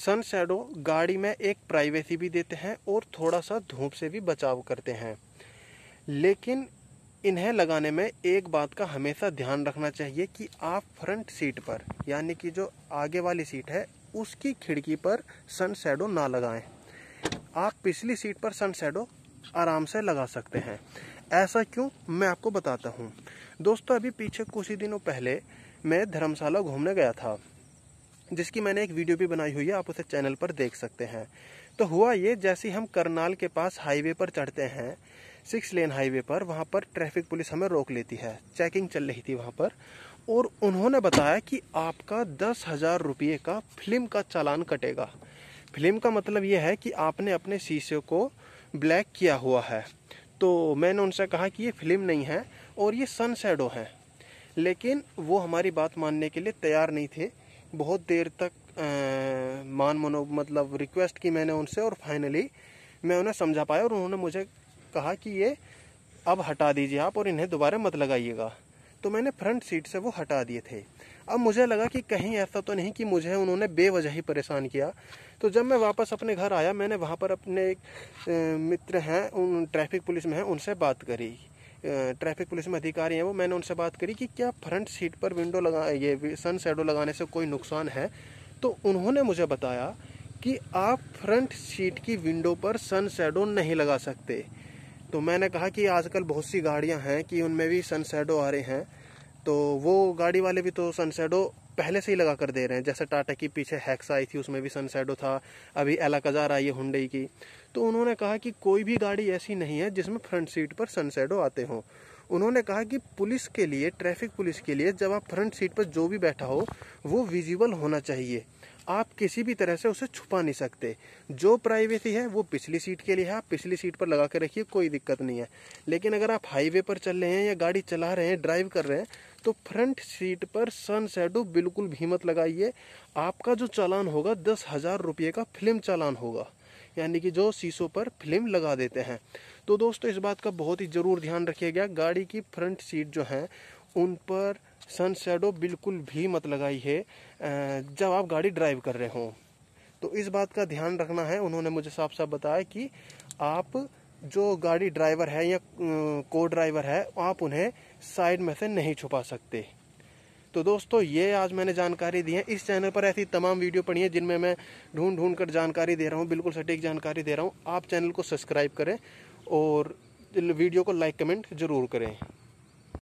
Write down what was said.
सन shadow गाड़ी में एक प्राइवेसी भी देते हैं और थोड़ा सा धूप से भी बचाव करते हैं लेकिन इन्हें लगाने में एक बात का हमेशा ध्यान रखना चाहिए कि आप फ्रंट सीट पर यानी कि जो आगे वाली सीट है उसकी खिड़की पर सन शेडो ना लगाएं आप पिछली सीट पर सन शेडो आराम से लगा सकते हैं ऐसा क्यों मैं आपको बताता हूँ दोस्तों अभी पीछे कुछ ही दिनों पहले मैं धर्मशाला घूमने गया था जिसकी मैंने एक वीडियो भी बनाई हुई है आप उसे चैनल पर देख सकते हैं तो हुआ ये जैसे हम करनाल के पास हाईवे पर चढ़ते हैं सिक्स लेन हाईवे पर वहाँ पर ट्रैफिक पुलिस हमें रोक लेती है चेकिंग चल रही थी वहाँ पर और उन्होंने बताया कि आपका दस हज़ार रुपये का फिल्म का चालान कटेगा फिल्म का मतलब यह है कि आपने अपने शीशे को ब्लैक किया हुआ है तो मैंने उनसे कहा कि ये फिल्म नहीं है और ये सन सैडो है लेकिन वो हमारी बात मानने के लिए तैयार नहीं थे बहुत देर तक आ, मान मनो मतलब रिक्वेस्ट की मैंने उनसे और फाइनली मैं उन्हें समझा पाया और उन्होंने मुझे कहा कि ये अब हटा दीजिए आप और इन्हें दोबारा मत लगाइएगा तो मैंने फ्रंट सीट से वो हटा दिए थे अब मुझे लगा कि कहीं ऐसा तो नहीं कि मुझे उन्होंने बेवजह ही परेशान किया तो जब मैं वापस अपने घर आया मैंने वहाँ पर अपने एक मित्र हैं उन ट्रैफिक पुलिस में हैं उनसे बात करी ट्रैफिक पुलिस में अधिकारी हैं वो मैंने उनसे बात करी कि क्या फ्रंट सीट पर विंडो लगा ये सन शेडो लगाने से कोई नुकसान है तो उन्होंने मुझे बताया कि आप फ्रंट सीट की विंडो पर सन शेडो नहीं लगा सकते तो मैंने कहा कि आजकल बहुत सी गाड़ियां हैं कि उनमें भी सन शेडो आ रहे हैं तो वो गाड़ी वाले भी तो सन शेडो पहले से ही लगा कर दे रहे हैं जैसे टाटा की पीछे हैक्स आई थी उसमें भी सनसेडो था अभी एलाकजार आई है हुडई की तो उन्होंने कहा कि कोई भी गाड़ी ऐसी नहीं है जिसमें फ्रंट सीट पर सनसेडो आते हों उन्होंने कहा कि पुलिस के लिए ट्रैफिक पुलिस के लिए जब आप फ्रंट सीट पर जो भी बैठा हो वो विजिबल होना चाहिए आप किसी भी तरह से उसे छुपा नहीं सकते जो प्राइवेसी है वो पिछली सीट के लिए है आप पिछली सीट पर लगा के रखिए कोई दिक्कत नहीं है लेकिन अगर आप हाईवे पर चल रहे हैं या गाड़ी चला रहे हैं ड्राइव कर रहे हैं तो फ्रंट सीट पर सन शेडो बिल्कुल भी मत लगाइए आपका जो चालान होगा दस हज़ार रुपये का फिल्म चालान होगा यानी कि जो शीशों पर फिल्म लगा देते हैं तो दोस्तों इस बात का बहुत ही ज़रूर ध्यान रखिएगा गाड़ी की फ्रंट सीट जो है उन पर सन शेडो बिल्कुल भी मत लगाई है जब आप गाड़ी ड्राइव कर रहे हो तो इस बात का ध्यान रखना है उन्होंने मुझे साफ साफ बताया कि आप जो गाड़ी ड्राइवर है या को ड्राइवर है आप उन्हें साइड में से नहीं छुपा सकते तो दोस्तों ये आज मैंने जानकारी दी है इस चैनल पर ऐसी तमाम वीडियो पढ़ी है जिनमें मैं ढूंढ ढूंढ कर जानकारी दे रहा हूँ बिल्कुल सटीक जानकारी दे रहा हूँ आप चैनल को सब्सक्राइब करें और वीडियो को लाइक कमेंट ज़रूर करें